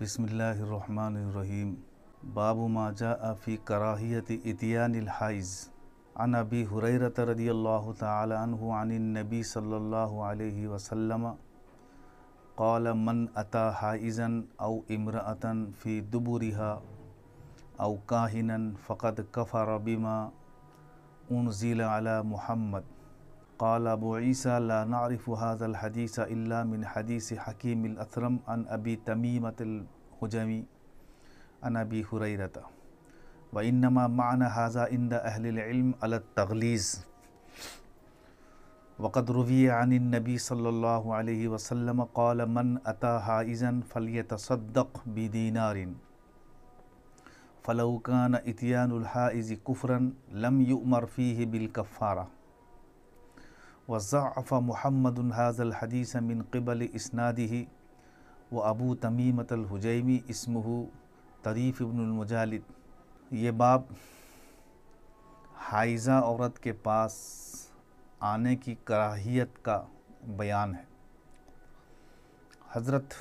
बसमीम बाबू माजा फ़ी कराहियत इतियानहाइज़ अन अबी हुरैरत रदी अल्लाह तु नबी सल्ला वसम कौल मन अता हाइज़न अव इमरतन फ़ी दुबुरहा अव काहिनन फ़कत कफ़ा रबीमा उन ज़ील अला मुहमद قال أبو عيسى لا نعرف هذا الحديث إلا من حديث حكيم الأثرم عن أبي تميمة الحجمي عن أبي هريرة وإنما معنى هذا عند أهل العلم على التغليظ وقد روي عن النبي صلى الله عليه وسلم قال من أتى حائزا فليتصدق بدينار فلو كان إتيان الحائز كفرا لم يؤمر فيه بالكفارة वज़ाफ़ महमद हाजल हदीस मिन कबल इसनादी व अबू तमीमतलहुजैमी इसमह तरीफ़ इबनमजालिद ये बाब हाइजा औरत के पास आने की कराहियत का बयान है हज़रत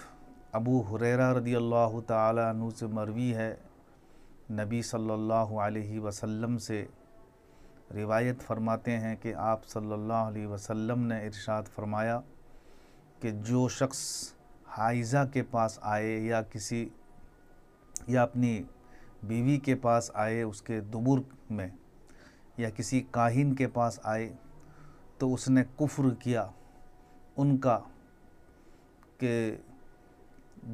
अबू हुररा रदी अल्लाह तु से मरवी है नबी सल्लल्लाहु अलैहि वसल्लम से रिवायत फरमाते हैं कि आप सल्लल्लाहु अलैहि वसल्लम ने इरशाद फरमाया कि जो शख्स हाइज़ा के पास आए या किसी या अपनी बीवी के पास आए उसके दुबुर में या किसी काहिन के पास आए तो उसने कुफ्र किया उनका के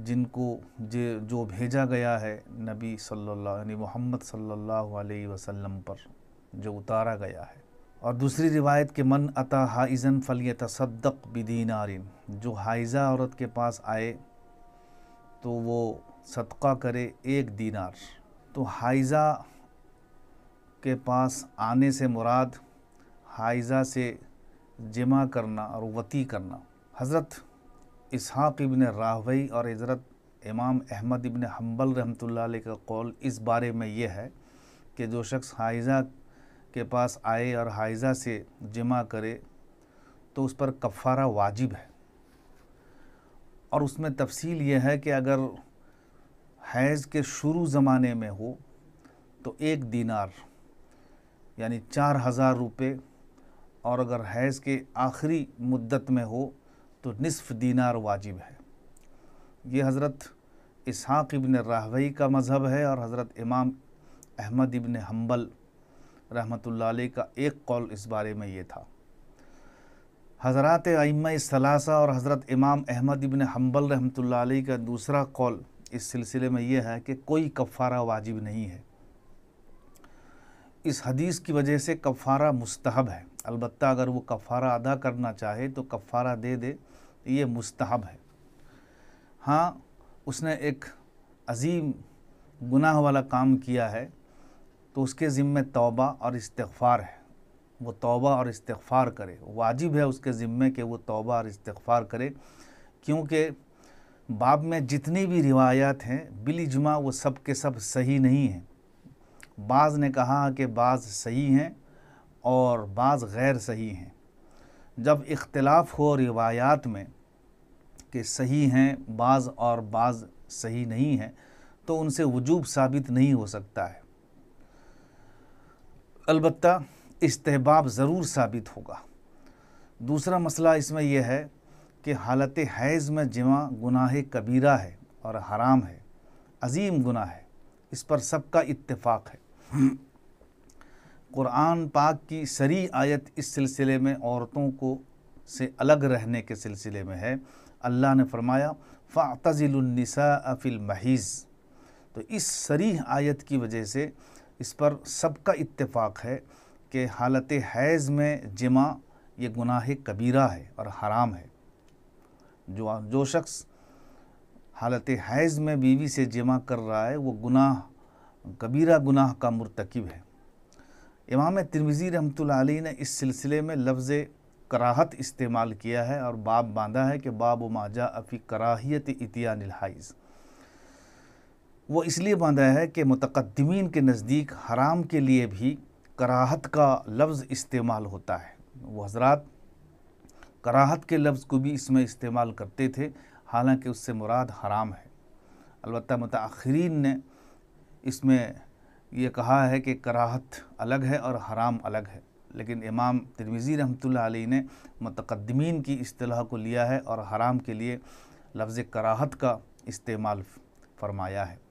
जिनको जे जो भेजा गया है नबी सल्लल्लाहु अलैहि मोहम्मद सल्लल्लाहु अलैहि वसल्लम पर जो उतारा गया है और दूसरी रिवायत के मन अता हाइजन फली तसदक बदीनारिन जो हाइजा औरत के पास आए तो वो सदका करे एक दीनार तो हाइजा के पास आने से मुराद हाइजा से जमा करना और वती करना हज़रत इसहाक़ इबन राहवई और हज़रत इमाम अहमद इबन हम्बल रहमतुल्लाह का कौल इस बारे में यह है कि जो शख्स हाइजा के पास आए और हाइजा से जमा करे तो उस पर कफ़ारा वाजिब है और उसमें तफसील ये है कि अगर हैज़ के शुरू ज़माने में हो तो एक दिनार यानी चार हज़ार रुपये और अगर हैज़ के आखिरी मुद्दत में हो तो नसफ़ दीनार वाजिब है ये हज़रत इसहाक़ इबन राहवई का मज़हब है और हज़रत इमाम अहमद इबन हम्बल रहमतुल्लाह अलैह का एक कौल इस बारे में ये था हज़रत अम सलासा और हज़रत इमाम अहमद इबन हम्बल रहमतुल्लाह अलैह का दूसरा कौल इस सिलसिले में यह है कि कोई कफ़ारा वाजिब नहीं है इस हदीस की वजह से कफ़ारा मुस्तहब है अलबत् अगर वो कफ़ारा अदा करना चाहे तो कफ़ारा दे दे ये मुस्तहब है हाँ उसने एक अजीम गुनाह वाला काम किया है तो उसके ज़िम्मे तौबा और इस्तफ़ार है वो तौबा और इस्तफ़ार करे वाजिब है उसके ज़िम्मे कि वो तौबा और इस्तफ़ार करे क्योंकि बाब में जितनी भी रिवायात हैं बिलजमा वो सब के सब सही नहीं हैं बाज़ ने कहा कि बाज़ सही हैं और बाज़ गैर सही हैं जब इख्तलाफ हो रिवायात में कि सही हैं बाज़ और बाज़ सही नहीं हैं तो उनसे वजूब साबित नहीं हो सकता है अलबत् इस्तेबाब ज़रूर साबित होगा दूसरा मसला इसमें यह है कि हालत हैज़ में जमा गुनाह कबीरा है और हराम है अजीम गुनाह है इस पर सबका इत्तेफाक है कुरान पाक की सरी आयत इस सिलसिले में औरतों को से अलग रहने के सिलसिले में है अल्लाह ने फरमाया फ़ातज़िलनिसा अफ़िल महीज़ तो इस सरीह आयत की वजह से इस पर सबका इत्तेफाक है कि हालत हैज़ में जमा ये गुनाह कबीरा है और हराम है जो जो शख्स हालत हैज़ में बीवी से जमा कर रहा है वो गुनाह कबीरा गुनाह का मरतकब है इमाम तिरमिज़ी रहमत ने इस सिलसिले में लफ्ज़ कराहत इस्तेमाल किया है और बाब बांधा है कि बाब माजा अफ़ी कराहियत इतिया हाइज़ वो इसलिए बांधा है कि मतकदमीन के नज़दीक हराम के लिए भी कराहत का लफ्ज़ इस्तेमाल होता है वो हजरात कराहत के लफ्ज़ को भी इसमें इस्तेमाल करते थे हालांकि उससे मुराद हराम है अलबत् मतरीन ने इसमें ये कहा है कि कराहत अलग है और हराम अलग है लेकिन इमाम तिरमिज़ी रहमत अलैह ने मतकदमीन की अतलाह को लिया है और हराम के लिए लफ्ज़ कराहत का इस्तेमाल फरमाया है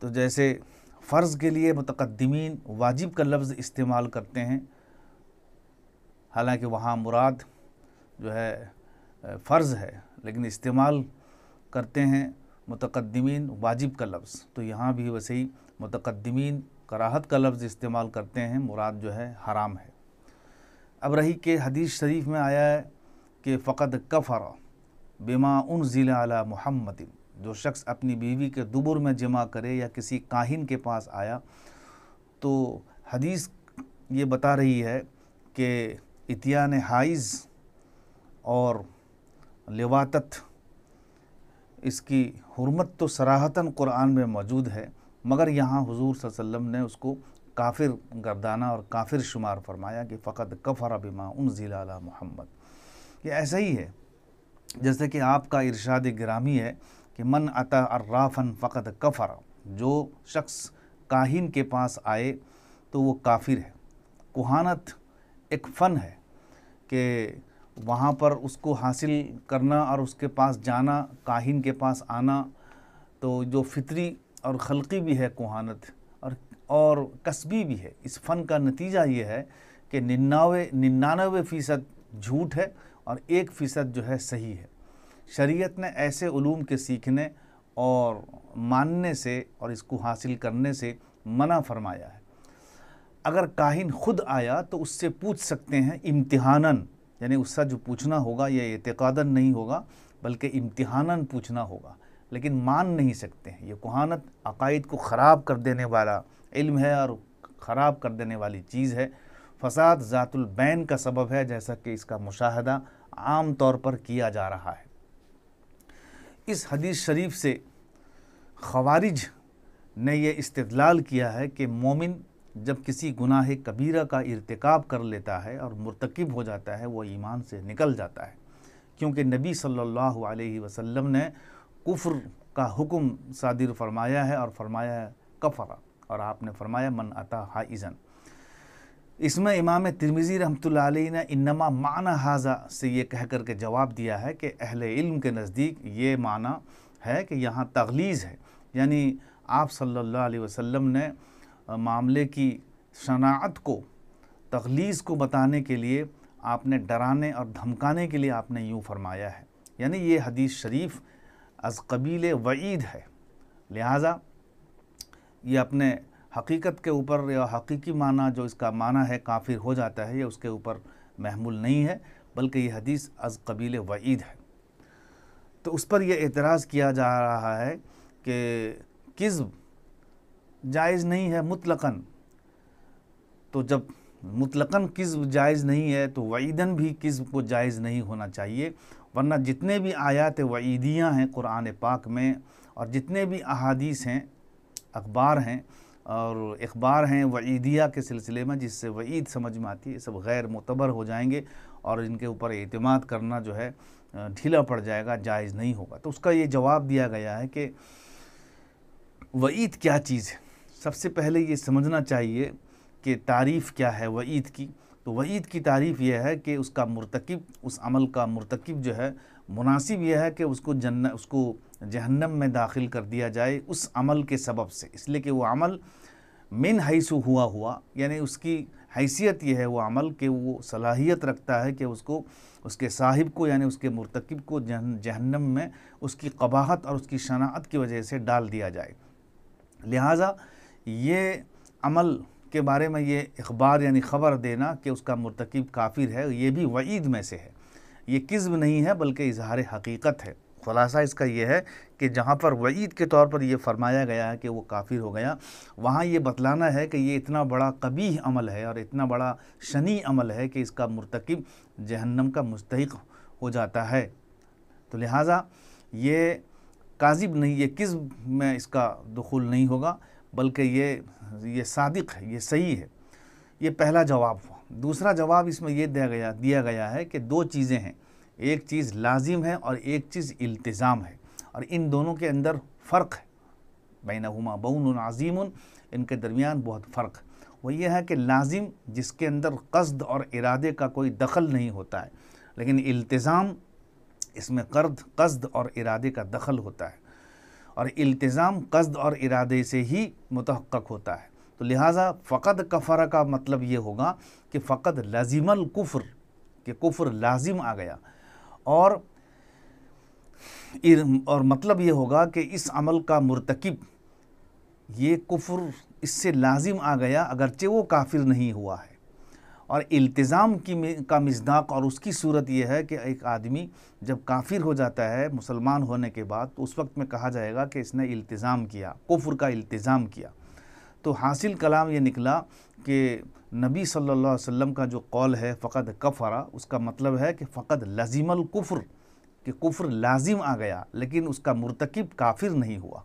तो जैसे फ़र्ज़ के लिए मतकदमीन वाजिब का लफ्ज़ इस्तेमाल करते हैं हालांकि वहाँ मुराद जो है फ़र्ज़ है लेकिन इस्तेमाल करते हैं मतकदमीन वाजिब का लफ्ज़ तो यहाँ भी वैसे ही मतकदमीन कराहत का लफ्ज़ इस्तेमाल करते हैं मुराद जो है हराम है अब रही के हदीस शरीफ में आया है कि फ़कत कफ़र बेमा उन ज़िला अला महमदिन जो शख्स अपनी बीवी के दुबर में जमा करे या किसी काहिन के पास आया तो हदीस ये बता रही है कि इतियान हाइज़ और लिवात इसकी हरमत तो सराहतन कुरान में मौजूद है मगर यहाँ हजूर सल्लम ने उसको काफिर गर्दाना और काफिर शुमार फरमाया कि फ़कत कफ़र बिमा उन ज़िला मोहम्मद ये ऐसा ही है जैसे कि आपका इरशाद ग्रामी है कि मन अत अर्राफन फ़कत कफ़र जो शख्स काहिन के पास आए तो वो काफिर है कुहानत एक फ़न है कि वहाँ पर उसको हासिल करना और उसके पास जाना काहिन के पास आना तो जो फितरी और खलकी भी है कुहानत और और कस्बी भी है इस फ़न का नतीजा ये है कि निन्नावे निन्यानवे फ़ीसद झूठ है और एक फ़ीसद जो है सही है शरीयत ने ऐसे ूम के सीखने और मानने से और इसको हासिल करने से मना फरमाया है अगर काहिन खुद आया तो उससे पूछ सकते हैं इम्तिहानन यानी उसका जो पूछना होगा यह एतकादन नहीं होगा बल्कि इम्तिहानन पूछना होगा लेकिन मान नहीं सकते हैं ये कुहानत अकायद को ख़राब कर देने वाला इल्म है और ख़राब कर देने वाली चीज़ है फसाद ज़ातुलबैन का सबब है जैसा कि इसका मुशाहदा आम तौर पर किया जा रहा है इस हदीस शरीफ से खवारिज ने यह इस्तलाल किया है कि मोमिन जब किसी गुनाह कबीरा का इरतकब कर लेता है और मरतकब हो जाता है वह ईमान से निकल जाता है क्योंकि नबी सल्लल्लाहु अलैहि वसल्लम ने कुफ्र का हुक्म सादिर फरमाया है और फरमाया है कफ़रा और आपने फरमाया मन अता हाइजन इसमें इमाम तिरमिज़ी रहमत ने इनमा माना हाजा से ये कह कर के जवाब दिया है कि अहल इल्म के नज़दीक ये माना है कि यहाँ तगलीज़ है यानी आप सल्लल्लाहु अलैहि वसल्लम ने मामले की शनात को तगलीज़ को बताने के लिए आपने डराने और धमकाने के लिए आपने यूँ फरमाया है यानी ये हदीस शरीफ अज़ वईद है लिहाजा ये अपने हकीकत के ऊपर या हकीकी माना जो इसका माना है काफिर हो जाता है या उसके ऊपर महमूल नहीं है बल्कि ये हदीस अज कबील वईद है तो उस पर यह एतराज़ किया जा रहा है कि किस्ब जायज़ नहीं है मुतलकन तो जब मुतलकन किस्ब जायज़ नहीं है तो वईदन भी किस्ब को जायज़ नहीं होना चाहिए वरना जितने भी आयात वईदियाँ हैं क़ुरान पाक में और जितने भी अहादीस हैं अखबार हैं और अखबार हैं वईदिया के सिलसिले में जिससे वईद समझ में आती है सब गैर मुतबर हो जाएंगे और इनके ऊपर अतमाद करना जो है ढीला पड़ जाएगा जायज़ नहीं होगा तो उसका ये जवाब दिया गया है कि वईद क्या चीज़ है सबसे पहले ये समझना चाहिए कि तारीफ़ क्या है वईद की तो वईद की तारीफ़ यह है कि उसका मरतकब उस अमल का मरतकब जो है मुनासिब यह है कि उसको जन्न उसको जहन्नम में दाखिल कर दिया जाए उस अमल के सबब से इसलिए कि वो अमल मिन हैसु हुआ हुआ यानी उसकी हैसियत यह है वो अमल के वो सलाहियत रखता है कि उसको उसके साहिब को यानी उसके मरतकब को जहन जहन्नम में उसकी कबाहत और उसकी शनात की वजह से डाल दिया जाए लिहाजा ये अमल के बारे में ये अखबार यानी ख़बर देना कि उसका मरतकब काफिर है ये भी वईद में से है ये किस्म नहीं है बल्कि इजहार हकीकत है खुलासा इसका यह है कि जहाँ पर वईद के तौर पर यह फरमाया गया है कि वो काफिर हो गया वहाँ ये बतलाना है कि ये इतना बड़ा कबीह अमल है और इतना बड़ा शनि अमल है कि इसका मरतकब जहन्नम का मुस्तक हो जाता है तो लिहाजा ये काजिब नहीं ये किस्म में इसका दखुल नहीं होगा बल्कि ये ये सादिक है ये सही है ये पहला जवाब हुआ दूसरा जवाब इसमें यह दिया गया दिया गया है कि दो चीज़ें हैं एक चीज़ लाजिम है और एक चीज़ इल्तिज़ाम है और इन दोनों के अंदर फ़र्क है हुमा बउन आजीम इनके दरमियान बहुत फ़र्क वो ये है कि लाजिम जिसके अंदर कस्द और इरादे का कोई दखल नहीं होता है लेकिन इल्तिज़ाम इसमें कर्द कस्द और इरादे का दखल होता है और इल्तिज़ाम कस्द और इरादे से ही मुतहक़ होता है तो लिहाजा फ़कद कफ़र का मतलब ये होगा कि फ़कद लाजिमल कुफ़र कि कुफ़र लाजिम आ गया और और मतलब ये होगा कि इस अमल का मरतकब ये कुफ़र इससे लाजिम आ गया अगरचे वो काफिर नहीं हुआ है और इल्तिज़ाम की का मजदाक और उसकी सूरत यह है कि एक आदमी जब काफिर हो जाता है मुसलमान होने के बाद तो उस वक्त में कहा जाएगा कि इसने इल्तिज़ाम किया कुफ़र का इल्तिज़ाम किया तो हासिल कलाम ये निकला कि नबी सल्लल्लाहु अलैहि वसल्लम का जो कौल है फ़क़द कफ़रा उसका मतलब है कि फ़क़द लजीमल कुफ़्र कि कुफ़्र लाजिम आ गया लेकिन उसका मुरतकब काफिर नहीं हुआ